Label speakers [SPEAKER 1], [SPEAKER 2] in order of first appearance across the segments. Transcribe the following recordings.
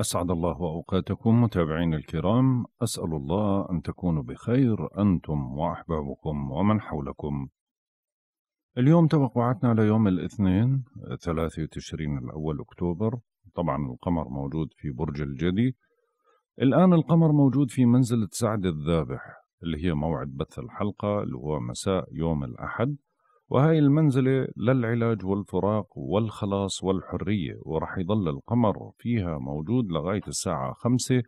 [SPEAKER 1] أسعد الله أوقاتكم متابعين الكرام أسأل الله أن تكونوا بخير أنتم وأحبابكم ومن حولكم اليوم توقعاتنا ليوم الاثنين ثلاثة تشرين الأول أكتوبر طبعا القمر موجود في برج الجدي الآن القمر موجود في منزلة سعد الذابح اللي هي موعد بث الحلقة اللي هو مساء يوم الأحد وهاي المنزلة للعلاج والفراق والخلاص والحرية ورح يضل القمر فيها موجود لغاية الساعة خمسة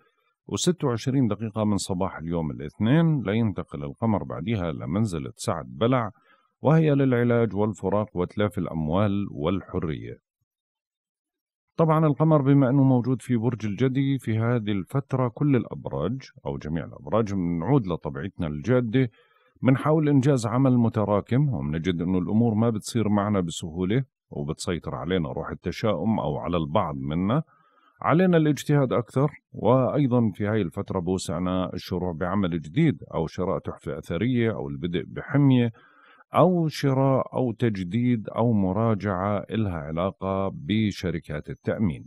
[SPEAKER 1] وستة وعشرين دقيقة من صباح اليوم الاثنين لينتقل القمر بعدها لمنزلة سعد بلع وهي للعلاج والفراق وتلاف الأموال والحرية طبعا القمر بما أنه موجود في برج الجدي في هذه الفترة كل الأبراج أو جميع الأبراج بنعود لطبيعتنا الجادة بنحاول إنجاز عمل متراكم وبنجد إنه الأمور ما بتصير معنا بسهولة وبتسيطر علينا روح التشاؤم أو على البعض منا علينا الاجتهاد أكثر وأيضا في هاي الفترة بوسعنا الشروع بعمل جديد أو شراء تحفة أثرية أو البدء بحمية أو شراء أو تجديد أو مراجعة إلها علاقة بشركات التأمين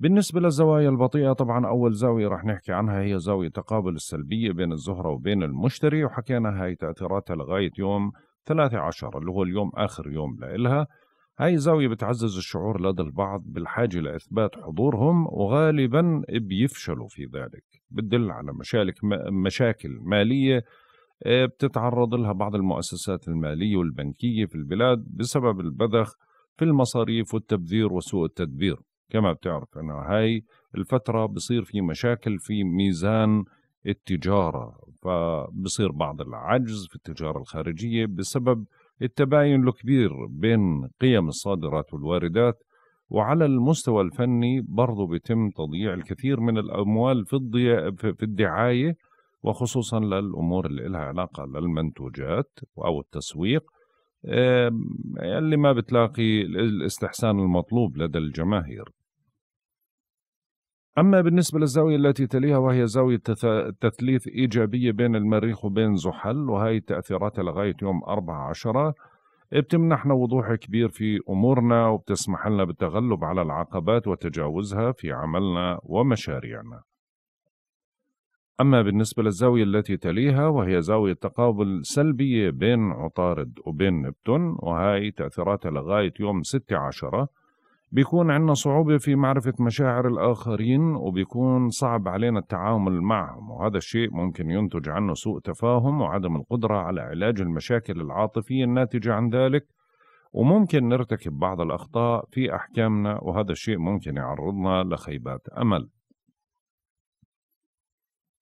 [SPEAKER 1] بالنسبة للزوايا البطيئة طبعا أول زاوية رح نحكي عنها هي زاوية تقابل السلبية بين الزهرة وبين المشتري وحكينا هاي تأثيراتها لغاية يوم 13 اللي هو اليوم آخر يوم لإلها هاي زاوية بتعزز الشعور لدى البعض بالحاجة لإثبات حضورهم وغالبا بيفشلوا في ذلك بتدل على مشاكل مشاكل مالية آه، بتتعرض لها بعض المؤسسات المالية والبنكية في البلاد بسبب البذخ في المصاريف والتبذير وسوء التدبير كما بتعرف انه هاي الفتره بصير في مشاكل في ميزان التجاره فبصير بعض العجز في التجاره الخارجيه بسبب التباين الكبير بين قيم الصادرات والواردات وعلى المستوى الفني برضو بيتم تضييع الكثير من الأموال في, الضياء في الدعاية وخصوصا للأمور اللي لها علاقة للمنتوجات أو التسويق اللي ما بتلاقي الاستحسان المطلوب لدى الجماهير أما بالنسبة للزاوية التي تليها وهي زاوية تثليث إيجابية بين المريخ وبين زحل وهي تأثيراتها لغاية يوم 14 بتمنحنا وضوح كبير في أمورنا وبتسمح لنا بالتغلب على العقبات وتجاوزها في عملنا ومشاريعنا أما بالنسبة للزاوية التي تليها وهي زاوية تقابل سلبية بين عطارد وبين نبتون وهي تأثيراتها لغاية يوم 6 عشرة بيكون عندنا صعوبة في معرفة مشاعر الآخرين وبيكون صعب علينا التعامل معهم وهذا الشيء ممكن ينتج عنه سوء تفاهم وعدم القدرة على علاج المشاكل العاطفية الناتجة عن ذلك وممكن نرتكب بعض الأخطاء في أحكامنا وهذا الشيء ممكن يعرضنا لخيبات أمل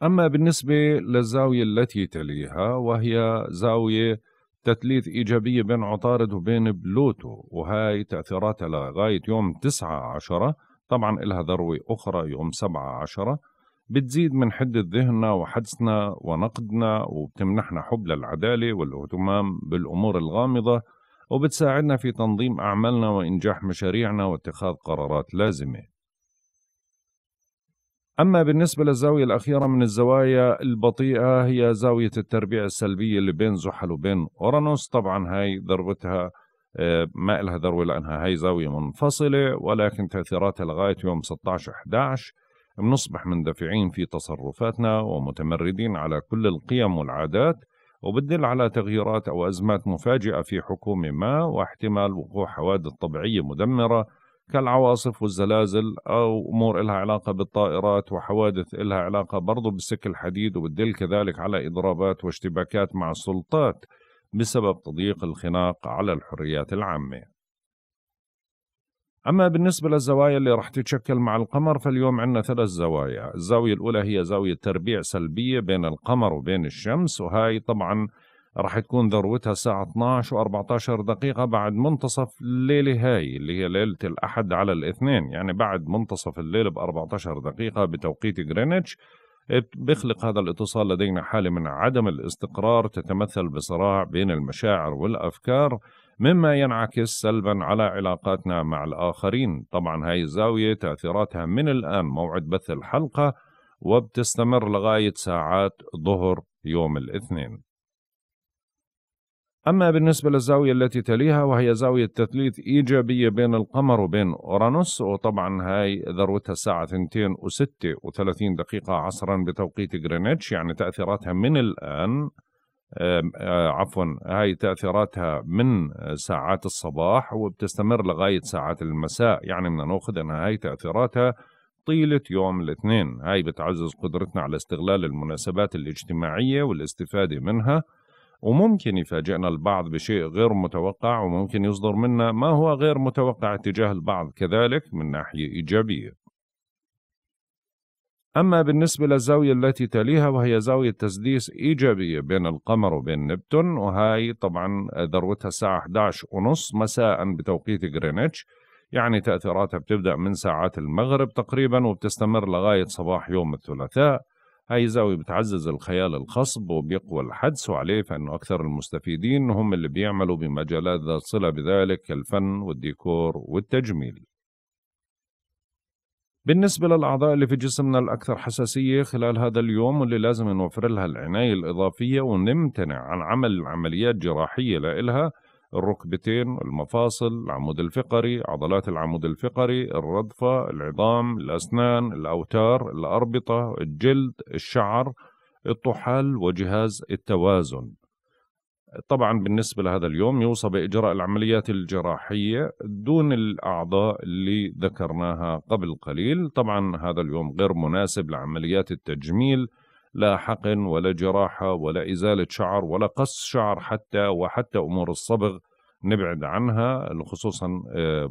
[SPEAKER 1] أما بالنسبة للزاوية التي تليها وهي زاوية تثليث إيجابية بين عطارد وبين بلوتو وهي تأثيراتها لغاية يوم تسعة عشرة طبعا إلها ذروة أخرى يوم سبعة عشرة بتزيد من حدة ذهننا وحدسنا ونقدنا وبتمنحنا حب للعدالة والاهتمام بالأمور الغامضة وبتساعدنا في تنظيم أعمالنا وإنجاح مشاريعنا واتخاذ قرارات لازمة أما بالنسبة للزاوية الأخيرة من الزوايا البطيئة هي زاوية التربيع السلبية اللي بين زحل وبين أورانوس طبعا هاي ذروتها آه، ما لها ذروة لأنها هاي زاوية منفصلة ولكن تأثيراتها لغاية يوم 16 11 بنصبح مندفعين في تصرفاتنا ومتمردين على كل القيم والعادات وبتدل على تغييرات أو أزمات مفاجئة في حكومة ما واحتمال وقوع حوادث طبيعية مدمرة كالعواصف والزلازل أو أمور إلها علاقة بالطائرات وحوادث إلها علاقة برضو بالسك الحديد وبتدل كذلك على إضرابات واشتباكات مع السلطات بسبب تضييق الخناق على الحريات العامة أما بالنسبة للزوايا اللي رح تتشكل مع القمر فاليوم عندنا ثلاث زوايا الزاوية الأولى هي زاوية تربيع سلبية بين القمر وبين الشمس وهاي طبعا راح تكون ذروتها الساعة 12 و14 دقيقة بعد منتصف الليلة هاي اللي هي ليلة الأحد على الاثنين يعني بعد منتصف الليل ب 14 دقيقة بتوقيت غرينتش بيخلق هذا الاتصال لدينا حالة من عدم الاستقرار تتمثل بصراع بين المشاعر والأفكار مما ينعكس سلبا على علاقاتنا مع الآخرين طبعا هاي الزاوية تأثيراتها من الآن موعد بث الحلقة وبتستمر لغاية ساعات ظهر يوم الاثنين أما بالنسبة للزاوية التي تليها وهي زاوية تثليث إيجابية بين القمر وبين أورانوس وطبعا هاي ذروتها الساعة 2 و 36 دقيقة عصرا بتوقيت غرينتش يعني تأثيراتها من الآن آه، عفوا هاي تأثيراتها من ساعات الصباح وبتستمر لغاية ساعات المساء يعني بدنا ناخذ أنها هاي تأثيراتها طيلة يوم الاثنين هاي بتعزز قدرتنا على استغلال المناسبات الاجتماعية والاستفادة منها وممكن يفاجئنا البعض بشيء غير متوقع وممكن يصدر منا ما هو غير متوقع تجاه البعض كذلك من ناحية إيجابية أما بالنسبة للزاوية التي تليها وهي زاوية تسديس إيجابية بين القمر وبين نبتون وهاي طبعا ذروتها الساعة 11 ونص مساء بتوقيت غرينتش يعني تأثيراتها بتبدأ من ساعات المغرب تقريبا وبتستمر لغاية صباح يوم الثلاثاء هاي زاوية بتعزز الخيال الخصب وبيقوى الحدس وعليه فإنه أكثر المستفيدين هم اللي بيعملوا بمجالات ذات صلة بذلك كالفن والديكور والتجميل بالنسبة للأعضاء اللي في جسمنا الأكثر حساسية خلال هذا اليوم واللي لازم نوفر لها العناية الإضافية ونمتنع عن عمل عمليات جراحية لإلها الركبتين المفاصل العمود الفقري عضلات العمود الفقري الرضفة العظام الأسنان الأوتار الأربطة الجلد الشعر الطحال وجهاز التوازن طبعا بالنسبة لهذا اليوم يوصى بإجراء العمليات الجراحية دون الأعضاء اللي ذكرناها قبل قليل طبعا هذا اليوم غير مناسب لعمليات التجميل لا حقن ولا جراحة ولا إزالة شعر ولا قص شعر حتى وحتى أمور الصبغ نبعد عنها خصوصا آه،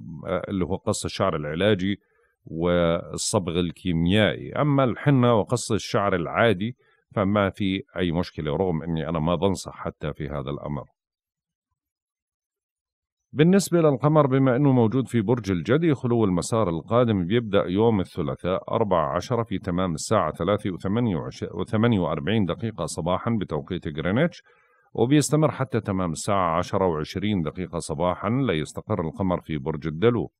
[SPEAKER 1] اللي هو قص الشعر العلاجي والصبغ الكيميائي أما الحنة وقص الشعر العادي فما في أي مشكلة رغم أني أنا ما بنصح حتى في هذا الأمر بالنسبة للقمر بما أنه موجود في برج الجدي خلو المسار القادم بيبدأ يوم الثلاثاء 14 في تمام الساعة 3 و48 دقيقة صباحا بتوقيت غرينتش وبيستمر حتى تمام الساعة 10 و20 دقيقة صباحا ليستقر القمر في برج الدلو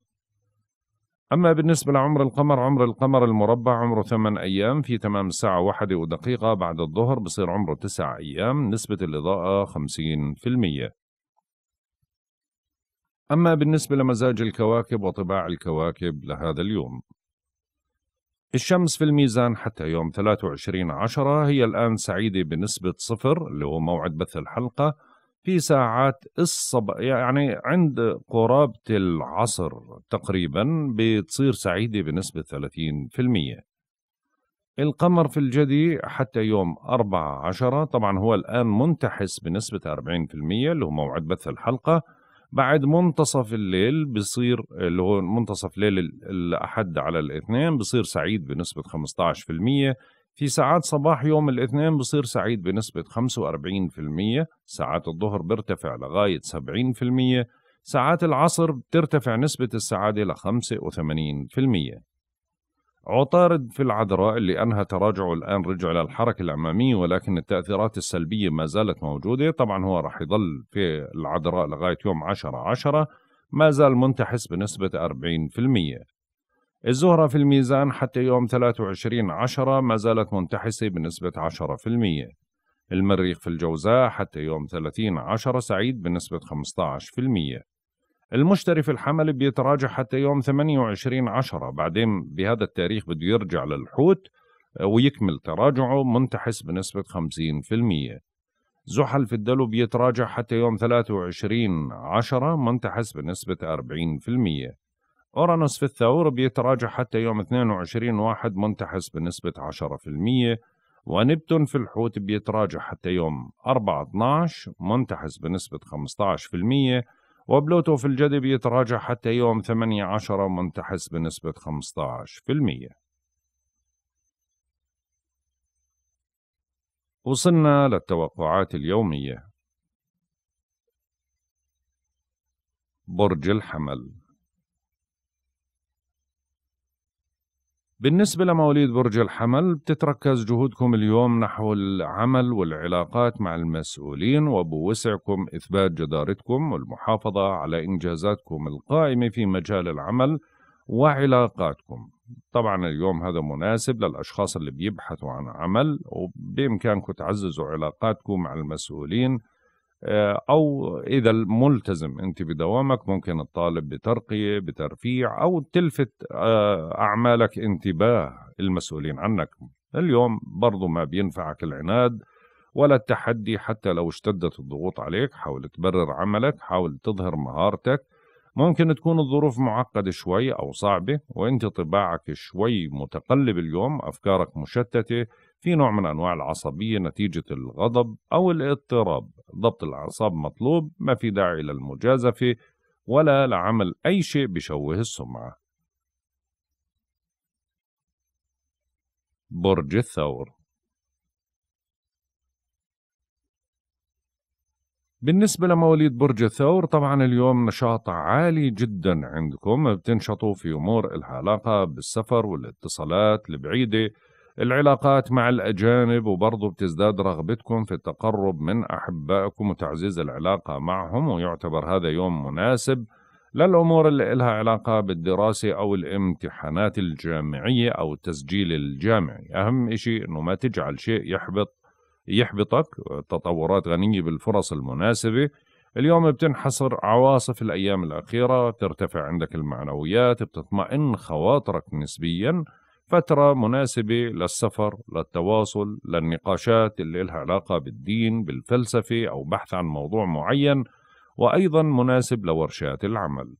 [SPEAKER 1] أما بالنسبة لعمر القمر عمر القمر المربع عمره 8 أيام في تمام الساعة 1 ودقيقة بعد الظهر بصير عمره 9 أيام نسبة الإضاءة 50% أما بالنسبة لمزاج الكواكب وطباع الكواكب لهذا اليوم الشمس في الميزان حتى يوم 23 عشرة هي الآن سعيدة بنسبة صفر اللي هو موعد بث الحلقة في ساعات الصب يعني عند قرابة العصر تقريبا بتصير سعيدة بنسبة 30% القمر في الجدي حتى يوم 14 طبعا هو الآن منتحس بنسبة 40% اللي هو موعد بث الحلقة بعد منتصف الليل بصير اللي هو منتصف ليل الأحد على الاثنين بصير سعيد بنسبة 15% في ساعات صباح يوم الاثنين بصير سعيد بنسبة 45% ساعات الظهر بيرتفع لغاية 70% ساعات العصر بترتفع نسبة السعادة ل 85% عطارد في العذراء اللي أنهى تراجعه الآن رجع إلى الحركة الأمامية ولكن التأثيرات السلبية ما زالت موجودة طبعا هو راح يظل في العذراء لغاية يوم 10 10 ما زال منتحس بنسبة 40% الزهرة في الميزان حتى يوم 23 10 ما زالت منتحسة بنسبة 10% المريخ في الجوزاء حتى يوم 30 10 سعيد بنسبة 15% المشتري في الحمل بيتراجع حتى يوم 28 10 بعدين بهذا التاريخ بده يرجع للحوت آه، ويكمل تراجعه منتحس بنسبة 50% زحل في الدلو بيتراجع حتى يوم 23 10 منتحس بنسبة 40% أورانوس في الثور بيتراجع حتى يوم 22 واحد منتحس بنسبة 10% ونبتون في الحوت بيتراجع حتى يوم 4 12 منتحس بنسبة 15% وبلوتو في الجدي يتراجع حتى يوم 18 منتحس بنسبة 15% وصلنا للتوقعات اليومية برج الحمل بالنسبة لمواليد برج الحمل بتتركز جهودكم اليوم نحو العمل والعلاقات مع المسؤولين وبوسعكم إثبات جدارتكم والمحافظة على إنجازاتكم القائمة في مجال العمل وعلاقاتكم طبعا اليوم هذا مناسب للأشخاص اللي بيبحثوا عن عمل وبإمكانكم تعززوا علاقاتكم مع المسؤولين آه، او اذا ملتزم انت بدوامك ممكن تطالب بترقيه بترفيع او تلفت آه، اعمالك انتباه المسؤولين عنك اليوم برضو ما بينفعك العناد ولا التحدي حتى لو اشتدت الضغوط عليك حاول تبرر عملك حاول تظهر مهارتك ممكن تكون الظروف معقدة شوي أو صعبة وأنت طباعك شوي متقلب اليوم أفكارك مشتتة في نوع من أنواع العصبية نتيجة الغضب أو الاضطراب ضبط الأعصاب مطلوب ما في داعي للمجازفة ولا لعمل أي شيء بشوه السمعة برج الثور بالنسبة لمواليد برج الثور طبعا اليوم نشاط عالي جدا عندكم بتنشطوا في أمور العلاقة بالسفر والاتصالات البعيدة العلاقات مع الأجانب وبرضه بتزداد رغبتكم في التقرب من أحبائكم وتعزيز العلاقة معهم ويعتبر هذا يوم مناسب للأمور اللي إلها علاقة بالدراسة أو الامتحانات الجامعية أو التسجيل الجامعي أهم إشي أنه ما تجعل شيء يحبط يحبطك تطورات غنية بالفرص المناسبة اليوم بتنحصر عواصف الأيام الأخيرة بترتفع عندك المعنويات بتطمئن خواطرك نسبيا فترة مناسبة للسفر للتواصل للنقاشات اللي لها علاقة بالدين بالفلسفة أو بحث عن موضوع معين وأيضا مناسب لورشات العمل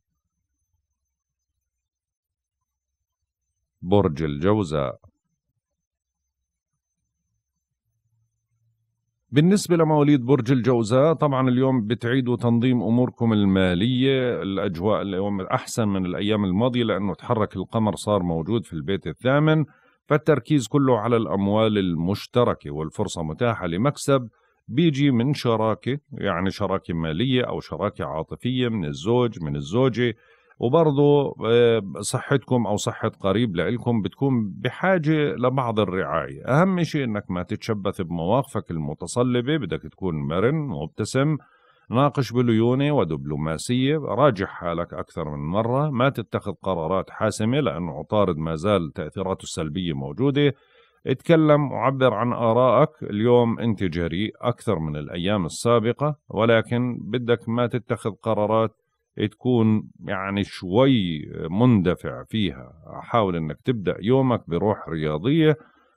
[SPEAKER 1] برج الجوزاء بالنسبة لمواليد برج الجوزاء طبعا اليوم بتعيدوا تنظيم أموركم المالية الأجواء اليوم أحسن من الأيام الماضية لأنه تحرك القمر صار موجود في البيت الثامن فالتركيز كله على الأموال المشتركة والفرصة متاحة لمكسب بيجي من شراكة يعني شراكة مالية أو شراكة عاطفية من الزوج من الزوجة وبرضه آه، صحتكم او صحه قريب لكم بتكون بحاجه لبعض الرعايه اهم شيء انك ما تتشبث بمواقفك المتصلبه بدك تكون مرن مبتسم، ناقش بليونة ودبلوماسية راجع حالك أكثر من مرة ما تتخذ قرارات حاسمة لأنه عطارد ما زال تأثيراته السلبية موجودة اتكلم وعبر عن آرائك اليوم أنت جريء أكثر من الأيام السابقة ولكن بدك ما تتخذ قرارات تكون يعني شوي مندفع فيها حاول انك تبدا يومك بروح رياضيه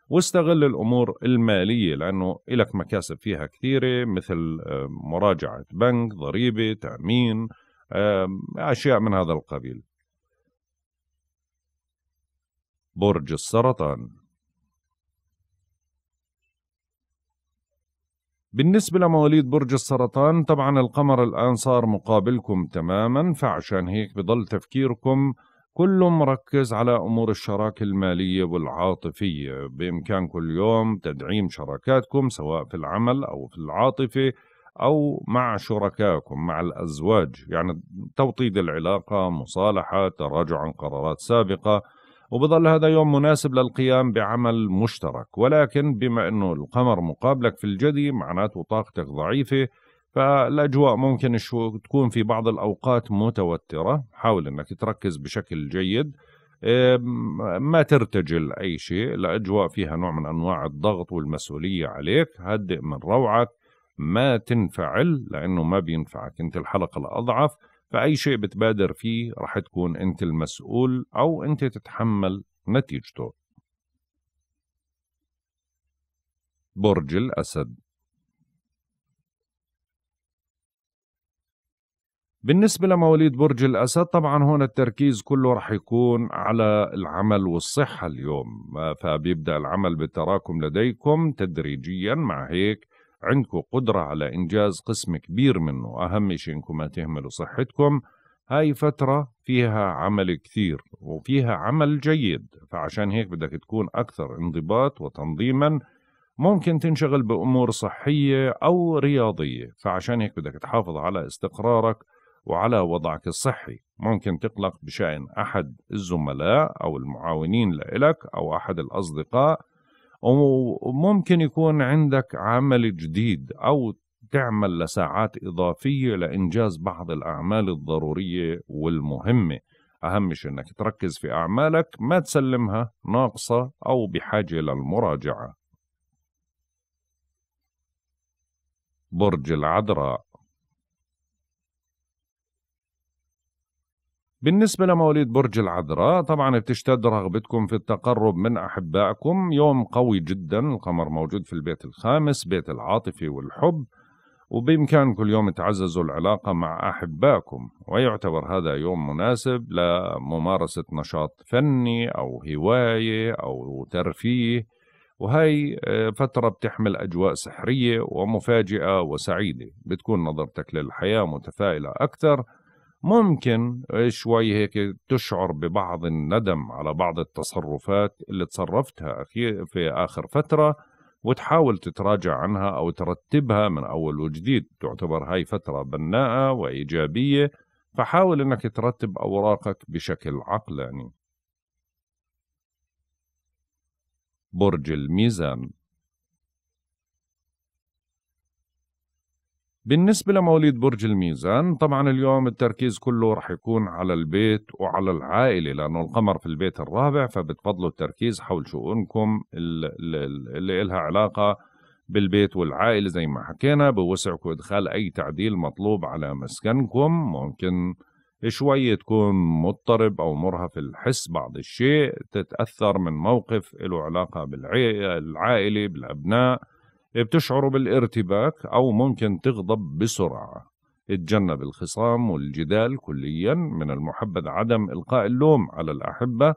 [SPEAKER 1] واستغل الامور الماليه لانه لك مكاسب فيها كثيره مثل آه، مراجعه بنك ضريبه تامين آه، اشياء من هذا القبيل برج السرطان بالنسبة لمواليد برج السرطان طبعا القمر الآن صار مقابلكم تماما فعشان هيك بضل تفكيركم كله مركز على أمور الشراكة المالية والعاطفية بإمكانكم اليوم تدعيم شراكاتكم سواء في العمل أو في العاطفة أو مع شركائكم مع الأزواج يعني توطيد العلاقة مصالحة تراجع عن قرارات سابقة وبظل هذا يوم مناسب للقيام بعمل مشترك ولكن بما أنه القمر مقابلك في الجدي معناته طاقتك ضعيفة فالأجواء ممكن شو تكون في بعض الأوقات متوترة حاول أنك تركز بشكل جيد ما ترتجل أي شيء الأجواء فيها نوع من أنواع الضغط والمسؤولية عليك هدئ من روعك ما تنفعل لأنه ما بينفعك أنت الحلقة الأضعف فأي شيء بتبادر فيه رح تكون أنت المسؤول أو أنت تتحمل نتيجته برج الأسد بالنسبة لمواليد برج الأسد طبعا هون التركيز كله رح يكون على العمل والصحة اليوم فبيبدأ العمل بالتراكم لديكم تدريجيا مع هيك عندكم قدرة على إنجاز قسم كبير منه أهم شيء إنكم ما تهملوا صحتكم هاي فترة فيها عمل كثير وفيها عمل جيد فعشان هيك بدك تكون أكثر انضباط وتنظيما ممكن تنشغل بأمور صحية أو رياضية فعشان هيك بدك تحافظ على استقرارك وعلى وضعك الصحي ممكن تقلق بشأن أحد الزملاء أو المعاونين لإلك أو أحد الأصدقاء وممكن يكون عندك عمل جديد أو تعمل لساعات إضافية لإنجاز بعض الأعمال الضرورية والمهمة أهم شيء أنك تركز في أعمالك ما تسلمها ناقصة أو بحاجة للمراجعة برج العذراء بالنسبة لمواليد برج العذراء طبعا بتشتد رغبتكم في التقرب من أحبائكم يوم قوي جدا القمر موجود في البيت الخامس بيت العاطفة والحب وبإمكانكم يوم تعززوا العلاقة مع أحبائكم ويعتبر هذا يوم مناسب لممارسة نشاط فني أو هواية أو ترفيه وهي آه، فترة بتحمل أجواء سحرية ومفاجئة وسعيدة بتكون نظرتك للحياة متفائلة أكثر ممكن شوي هيك تشعر ببعض الندم على بعض التصرفات اللي تصرفتها في آخر فترة وتحاول تتراجع عنها أو ترتبها من أول وجديد تعتبر هاي فترة بناءة وإيجابية فحاول أنك ترتب أوراقك بشكل عقلاني برج الميزان بالنسبة لمواليد برج الميزان طبعا اليوم التركيز كله رح يكون على البيت وعلى العائلة لأنه القمر في البيت الرابع فبتفضلوا التركيز حول شؤونكم اللي إلها علاقة بالبيت والعائلة زي ما حكينا بوسعكم إدخال أي تعديل مطلوب على مسكنكم ممكن شوي تكون مضطرب أو مرهف الحس بعض الشيء تتأثر من موقف له علاقة بالعائلة بالأبناء بتشعر بالارتباك أو ممكن تغضب بسرعة اتجنب الخصام والجدال كليا من المحبذ عدم إلقاء اللوم على الأحبة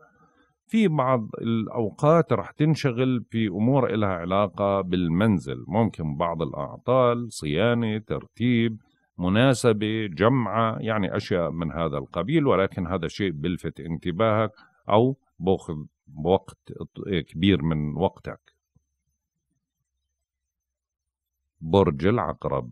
[SPEAKER 1] في بعض الأوقات رح تنشغل في أمور إلها علاقة بالمنزل ممكن بعض الأعطال صيانة ترتيب مناسبة جمعة يعني أشياء من هذا القبيل ولكن هذا شيء بلفت انتباهك أو بوخذ وقت كبير من وقتك برج العقرب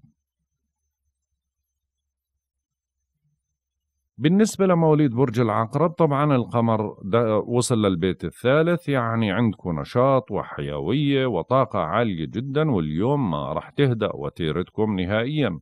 [SPEAKER 1] بالنسبة لمواليد برج العقرب طبعا القمر وصل للبيت الثالث يعني عندكم نشاط وحيوية وطاقة عالية جدا واليوم ما راح تهدأ وتيرتكم نهائيا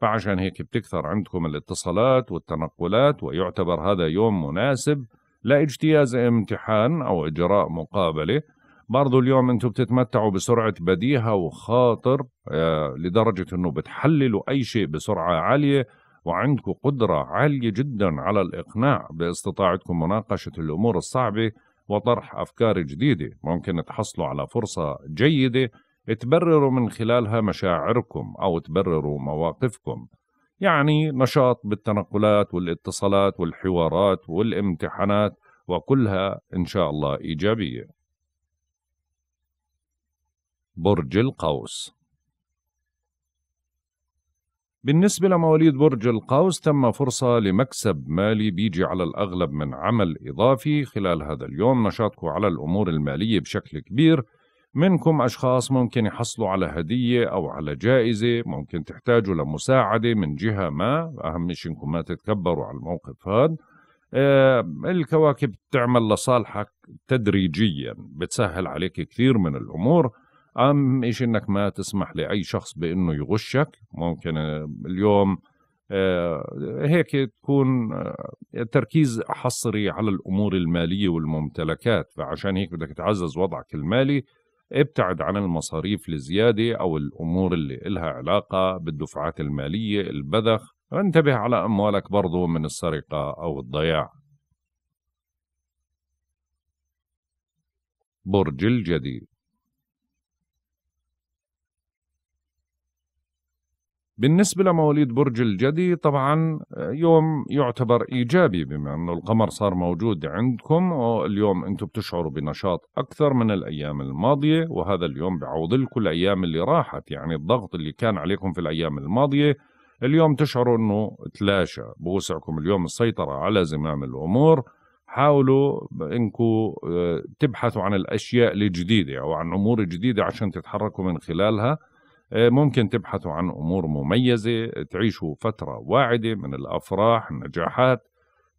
[SPEAKER 1] فعشان هيك بتكثر عندكم الاتصالات والتنقلات ويعتبر هذا يوم مناسب لاجتياز امتحان أو إجراء مقابلة برضو اليوم انتم بتتمتعوا بسرعه بديهه وخاطر آه، لدرجه انه بتحللوا اي شيء بسرعه عاليه وعندكم قدره عاليه جدا على الاقناع باستطاعتكم مناقشه الامور الصعبه وطرح افكار جديده ممكن تحصلوا على فرصه جيده تبرروا من خلالها مشاعركم او تبرروا مواقفكم يعني نشاط بالتنقلات والاتصالات والحوارات والامتحانات وكلها ان شاء الله ايجابيه برج القوس بالنسبة لمواليد برج القوس تم فرصة لمكسب مالي بيجي على الأغلب من عمل إضافي خلال هذا اليوم نشاطكم على الأمور المالية بشكل كبير منكم أشخاص ممكن يحصلوا على هدية أو على جائزة ممكن تحتاجوا لمساعدة من جهة ما أهم شيء إنكم ما تتكبروا على الموقف هذا آه الكواكب تعمل لصالحك تدريجيا بتسهل عليك كثير من الأمور اهم شيء انك ما تسمح لاي شخص بانه يغشك ممكن آه، اليوم آه، هيك تكون آه، تركيز حصري على الامور الماليه والممتلكات فعشان هيك بدك تعزز وضعك المالي ابتعد عن المصاريف الزياده او الامور اللي إلها علاقه بالدفعات الماليه البذخ انتبه على اموالك برضو من السرقه او الضياع برج الجديد بالنسبة لمواليد برج الجدي طبعا يوم يعتبر إيجابي بما أنه القمر صار موجود عندكم اليوم أنتم بتشعروا بنشاط أكثر من الأيام الماضية وهذا اليوم بعوض لكم الأيام اللي راحت يعني الضغط اللي كان عليكم في الأيام الماضية اليوم تشعروا أنه تلاشى بوسعكم اليوم السيطرة على زمام الأمور حاولوا انكم آه، تبحثوا عن الاشياء الجديده او عن امور جديده عشان تتحركوا من خلالها ممكن تبحثوا عن امور مميزه تعيشوا فتره واعده من الافراح النجاحات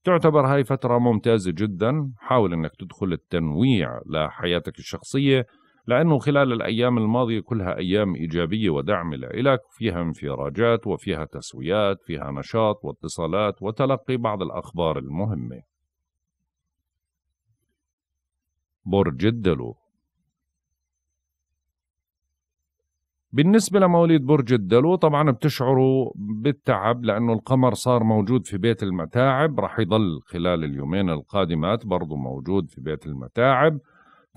[SPEAKER 1] تعتبر هاي فترة ممتازة جدا حاول انك تدخل التنويع لحياتك الشخصية لأنه خلال الأيام الماضية كلها أيام إيجابية ودعم لإلك فيها انفراجات وفيها تسويات فيها نشاط واتصالات وتلقي بعض الأخبار المهمة برج الدلو بالنسبة لمواليد برج الدلو طبعا بتشعروا بالتعب لأنه القمر صار موجود في بيت المتاعب رح يضل خلال اليومين القادمات برضو موجود في بيت المتاعب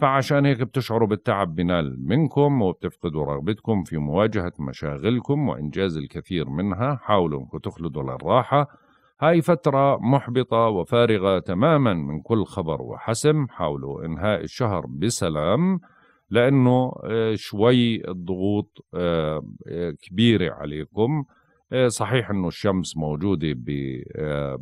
[SPEAKER 1] فعشان هيك بتشعروا بالتعب بنال منكم وبتفقدوا رغبتكم في مواجهة مشاغلكم وإنجاز الكثير منها حاولوا أنكم تخلدوا للراحة هاي فترة محبطة وفارغة تماما من كل خبر وحسم حاولوا إنهاء الشهر بسلام لانه آه، شوي الضغوط آه، آه، كبيره عليكم صحيح انه الشمس موجوده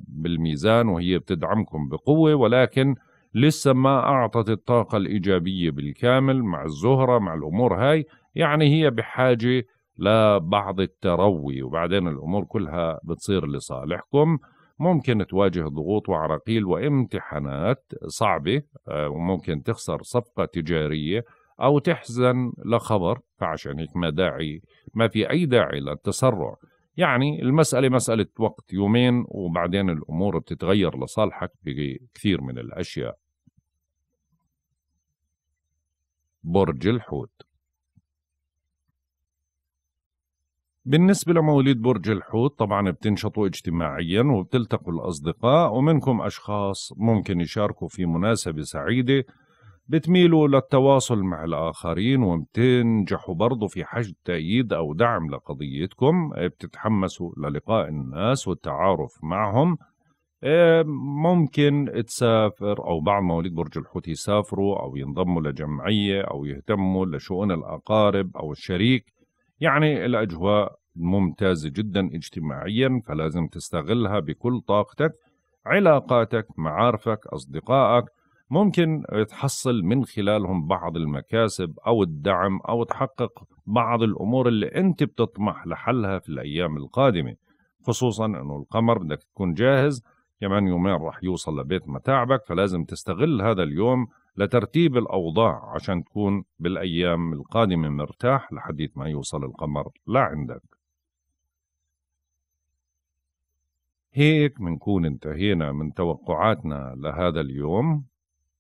[SPEAKER 1] بالميزان وهي بتدعمكم بقوه ولكن لسه ما اعطت الطاقه الايجابيه بالكامل مع الزهره مع الامور هاي يعني هي بحاجه لبعض التروي وبعدين الامور كلها بتصير لصالحكم ممكن تواجه ضغوط وعراقيل وامتحانات صعبه وممكن تخسر صفقه تجاريه أو تحزن لخبر فعشان هيك ما داعي ما في أي داعي للتسرع يعني المسألة مسألة وقت يومين وبعدين الأمور بتتغير لصالحك بكثير من الأشياء برج الحوت بالنسبة لمواليد برج الحوت طبعا بتنشطوا اجتماعيا وبتلتقوا الأصدقاء ومنكم أشخاص ممكن يشاركوا في مناسبة سعيدة بتميلوا للتواصل مع الآخرين وبتنجحوا برضو في حشد تأييد أو دعم لقضيتكم إيه، بتتحمسوا للقاء الناس والتعارف معهم إيه، ممكن تسافر أو بعض مواليد برج الحوت يسافروا أو ينضموا لجمعية أو يهتموا لشؤون الأقارب أو الشريك يعني الأجواء ممتازة جدا اجتماعيا فلازم تستغلها بكل طاقتك علاقاتك معارفك أصدقائك ممكن تحصل من خلالهم بعض المكاسب أو الدعم أو تحقق بعض الأمور اللي أنت بتطمح لحلها في الأيام القادمة خصوصا أنه القمر بدك تكون جاهز كمان يومين رح يوصل لبيت متاعبك فلازم تستغل هذا اليوم لترتيب الأوضاع عشان تكون بالأيام القادمة مرتاح لحد ما يوصل القمر لعندك هيك منكون انتهينا من توقعاتنا لهذا اليوم